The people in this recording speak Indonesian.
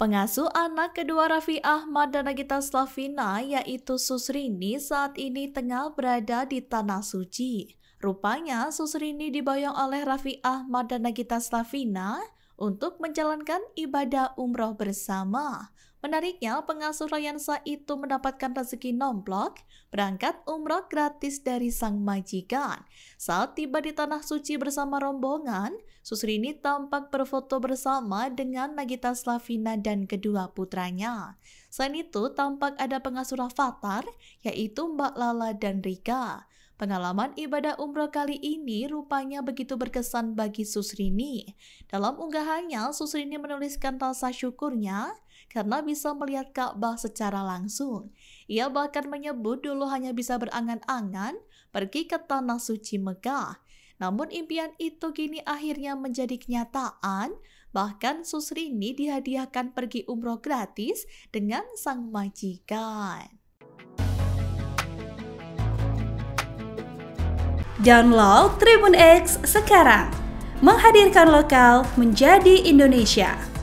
Pengasuh anak kedua Raffi Ahmad dan Nagita Slavina yaitu Susrini saat ini tengah berada di Tanah Suci. Rupanya Susrini dibayang oleh Raffi Ahmad dan Nagita Slavina untuk menjalankan ibadah umroh bersama. Menariknya, pengasuh Royansa itu mendapatkan rezeki nomplok, berangkat umroh gratis dari sang majikan. Saat tiba di Tanah Suci bersama rombongan, Susrini tampak berfoto bersama dengan Nagita Slavina dan kedua putranya. Selain itu, tampak ada pengasuh Rafathar, yaitu Mbak Lala dan Rika. Pengalaman ibadah umroh kali ini rupanya begitu berkesan bagi Susrini. Dalam unggahannya, Susrini menuliskan rasa syukurnya karena bisa melihat Ka'bah secara langsung. Ia bahkan menyebut dulu hanya bisa berangan-angan pergi ke tanah suci Mekah. Namun impian itu kini akhirnya menjadi kenyataan, bahkan Susrini dihadiahkan pergi umroh gratis dengan sang majikan. Download Tribun X sekarang, menghadirkan lokal menjadi Indonesia.